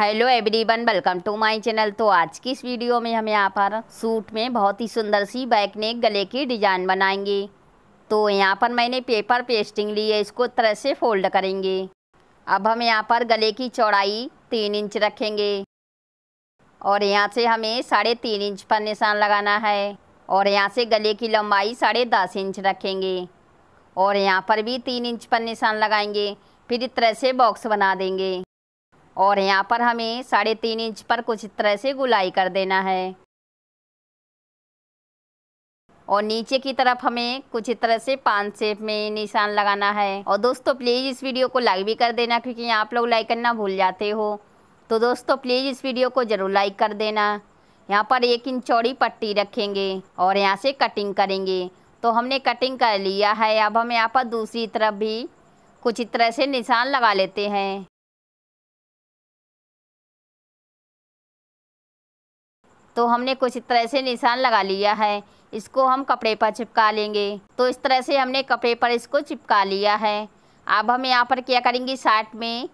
hello everyone welcome to my channel तो आज की इस वीडियो में हम यहाँ पर सूट में बहुत ही सुंदर सी बैक नेक गले की डिज़ाइन बनाएंगे तो यहाँ पर मैंने पेपर पेस्टिंग ली है इसको तरह से फोल्ड करेंगे अब हम यहाँ पर गले की चौड़ाई तीन इंच रखेंगे और यहाँ से हमें साढ़े तीन इंच पर निशान लगाना है और यहाँ से गले की लंबाई साढ़े दस इंच रखेंगे और यहाँ पर भी तीन इंच पर निशान लगाएंगे फिर इस तरह से बॉक्स बना देंगे और यहाँ पर हमें साढ़े तीन इंच पर कुछ तरह से गुलाई कर देना है और नीचे की तरफ हमें कुछ इस तरह से पान शेप में निशान लगाना है और दोस्तों प्लीज़ इस वीडियो को लाइक भी कर देना क्योंकि यहाँ आप लोग लाइक करना भूल जाते हो तो दोस्तों प्लीज़ इस वीडियो को ज़रूर लाइक कर देना यहाँ पर एक इंच चौड़ी पट्टी रखेंगे और यहाँ से कटिंग करेंगे तो हमने कटिंग कर लिया है अब हम यहाँ पर दूसरी तरफ भी कुछ इस तरह से निशान लगा लेते हैं तो हमने कुछ इस तरह से निशान लगा लिया है इसको हम कपड़े पर चिपका लेंगे तो इस तरह से हमने कपड़े पर इसको चिपका लिया है अब हम यहाँ पर क्या करेंगे शर्ट में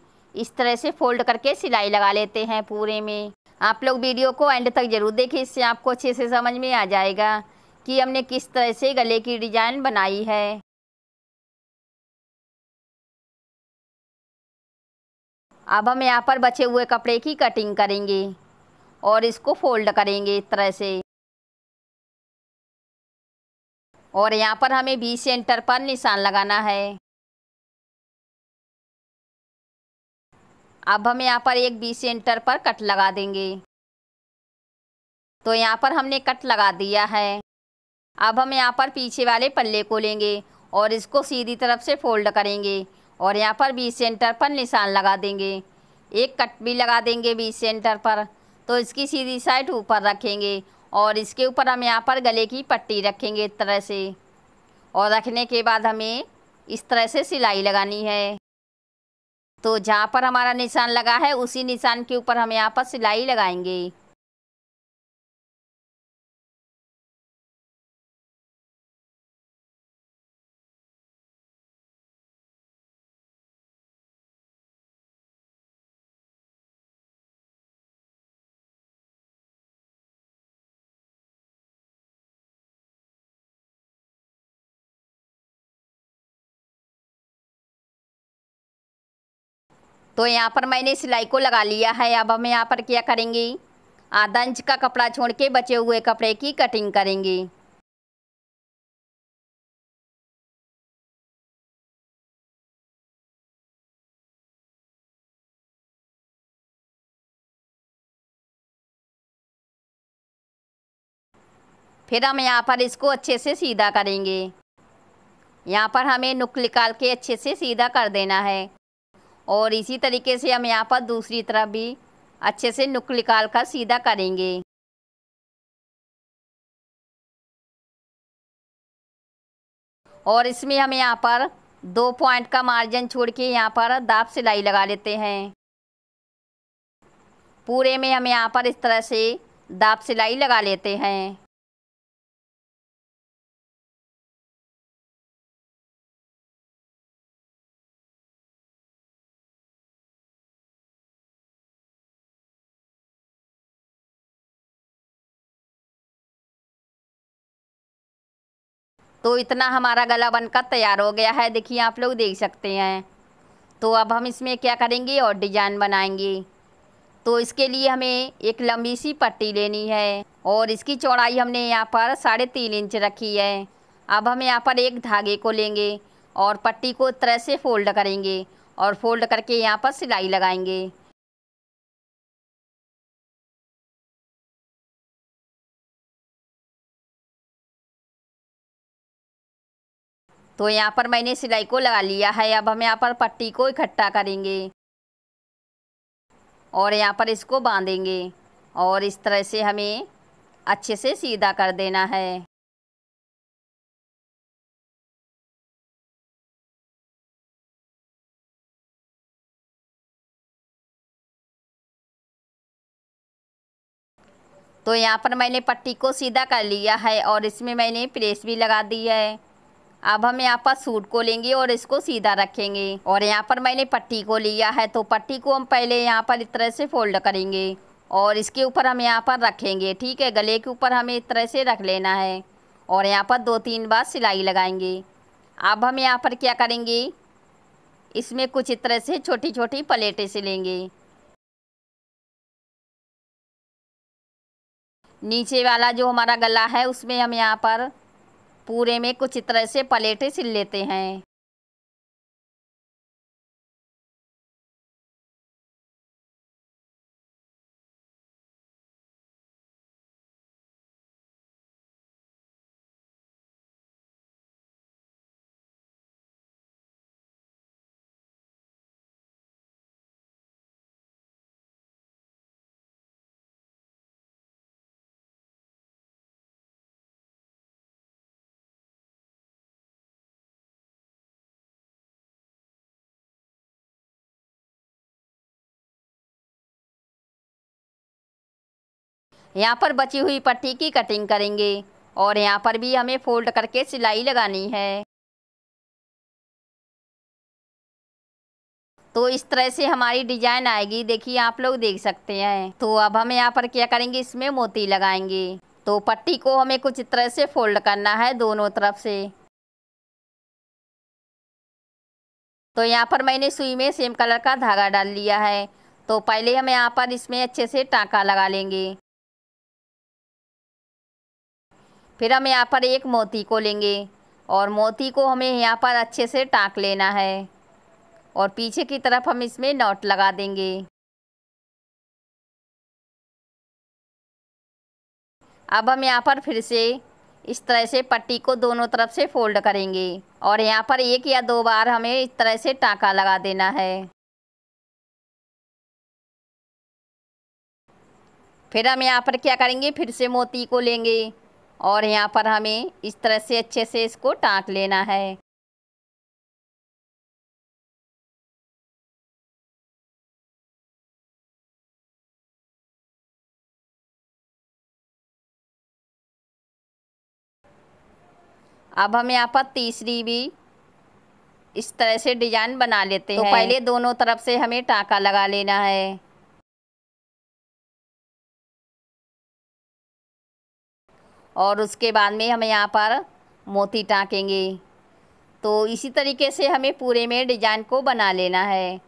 इस तरह से फोल्ड करके सिलाई लगा लेते हैं पूरे में आप लोग वीडियो को एंड तक ज़रूर देखें इससे आपको अच्छे से समझ में आ जाएगा कि हमने किस तरह से गले की डिज़ाइन बनाई है अब हम यहाँ पर बचे हुए कपड़े की कटिंग करेंगे और इसको फोल्ड करेंगे इस तरह से और यहाँ पर हमें बी सेंटर पर निशान लगाना है अब हम यहाँ पर एक बी सेंटर पर कट लगा देंगे तो यहाँ पर हमने कट लगा दिया है अब हम यहाँ पर पीछे वाले पल्ले को लेंगे और इसको सीधी तरफ से फोल्ड करेंगे और यहाँ पर बी सेंटर पर निशान लगा देंगे एक कट भी लगा देंगे बी सेंटर पर तो इसकी सीधी साइड ऊपर रखेंगे और इसके ऊपर हम यहाँ पर गले की पट्टी रखेंगे इस तरह से और रखने के बाद हमें इस तरह से सिलाई लगानी है तो जहाँ पर हमारा निशान लगा है उसी निशान के ऊपर हम यहाँ पर सिलाई लगाएंगे तो यहाँ पर मैंने सिलाई को लगा लिया है अब हम यहाँ पर क्या करेंगे आधा इंच का कपड़ा छोड़ के बचे हुए कपड़े की कटिंग करेंगे फिर हम यहाँ पर इसको अच्छे से सीधा करेंगे यहाँ पर हमें नुक निकाल के अच्छे से सीधा कर देना है और इसी तरीके से हम यहाँ पर दूसरी तरफ भी अच्छे से नुक निकाल कर सीधा करेंगे और इसमें हम यहाँ पर दो पॉइंट का मार्जिन छोड़ के यहाँ पर दाप सिलाई लगा लेते हैं पूरे में हम यहाँ पर इस तरह से दाप सिलाई लगा लेते हैं तो इतना हमारा गला बनकर तैयार हो गया है देखिए आप लोग देख सकते हैं तो अब हम इसमें क्या करेंगे और डिजाइन बनाएंगे तो इसके लिए हमें एक लंबी सी पट्टी लेनी है और इसकी चौड़ाई हमने यहाँ पर साढ़े तीन इंच रखी है अब हम यहाँ पर एक धागे को लेंगे और पट्टी को तरह से फोल्ड करेंगे और फोल्ड करके यहाँ पर सिलाई लगाएंगे तो यहाँ पर मैंने सिलाई को लगा लिया है अब हम यहाँ पर पट्टी को इकट्ठा करेंगे और यहाँ पर इसको बांधेंगे और इस तरह से हमें अच्छे से सीधा कर देना है तो यहाँ पर मैंने पट्टी को सीधा कर लिया है और इसमें मैंने प्रेस भी लगा दी है अब हम यहाँ पर सूट को लेंगे और इसको सीधा रखेंगे और यहाँ पर मैंने पट्टी को लिया है तो पट्टी को हम पहले यहाँ पर इस तरह से फोल्ड करेंगे और इसके ऊपर हम यहाँ पर रखेंगे ठीक है गले के ऊपर हमें इस तरह से रख लेना है और यहाँ पर दो तीन बार सिलाई लगाएंगे अब हम यहाँ पर क्या करेंगे इसमें कुछ इस तरह से छोटी छोटी प्लेटें सिलेंगे नीचे वाला जो हमारा गला है उसमें हम यहाँ पर पूरे में कुछ तरह से पलेटें सिल लेते हैं यहाँ पर बची हुई पट्टी की कटिंग करेंगे और यहाँ पर भी हमें फोल्ड करके सिलाई लगानी है तो इस तरह से हमारी डिजाइन आएगी देखिए आप लोग देख सकते हैं तो अब हम यहाँ पर क्या करेंगे इसमें मोती लगाएंगे तो पट्टी को हमें कुछ इस तरह से फोल्ड करना है दोनों तरफ से तो यहाँ पर मैंने सुई में सेम कलर का धागा डाल लिया है तो पहले हम यहाँ पर इसमें अच्छे से टाँका लगा लेंगे फिर हम यहाँ पर एक मोती को लेंगे और मोती को हमें यहाँ पर अच्छे से टाँक लेना है और पीछे की तरफ हम इसमें नॉट लगा देंगे अब हम यहाँ पर फिर से इस तरह से पट्टी को दोनों तरफ से फोल्ड करेंगे और यहाँ पर एक या दो बार हमें इस तरह से टाँका लगा देना है फिर हम यहाँ पर क्या करेंगे फिर से मोती को लेंगे और यहाँ पर हमें इस तरह से अच्छे से इसको टाँक लेना है अब हम यहाँ पर तीसरी भी इस तरह से डिजाइन बना लेते तो हैं तो पहले दोनों तरफ से हमें टाँका लगा लेना है और उसके बाद में हम यहाँ पर मोती टाँकेंगे तो इसी तरीके से हमें पूरे में डिजाइन को बना लेना है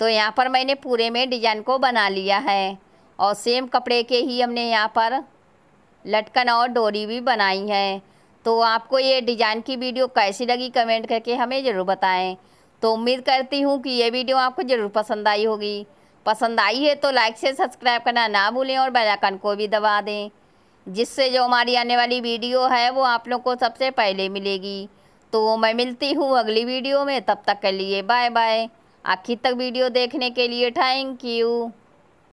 तो यहाँ पर मैंने पूरे में डिजाइन को बना लिया है और सेम कपड़े के ही हमने यहाँ पर लटकन और डोरी भी बनाई है तो आपको ये डिज़ाइन की वीडियो कैसी लगी कमेंट करके हमें ज़रूर बताएं तो उम्मीद करती हूँ कि ये वीडियो आपको ज़रूर पसंद आई होगी पसंद आई है तो लाइक से सब्सक्राइब करना ना भूलें और बेल आइकन को भी दबा दें जिससे जो हमारी आने वाली वीडियो है वो आप लोग को सबसे पहले मिलेगी तो मैं मिलती हूँ अगली वीडियो में तब तक के लिए बाय बाय आखिर तक वीडियो देखने के लिए थैंक यू